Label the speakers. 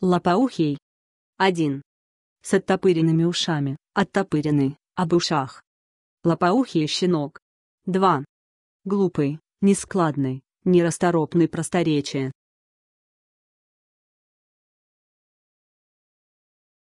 Speaker 1: Лопоухий. 1. С оттопыренными ушами, оттопыренный, об ушах. Лопоухий щенок. 2. Глупый, нескладный, нерасторопный просторечие.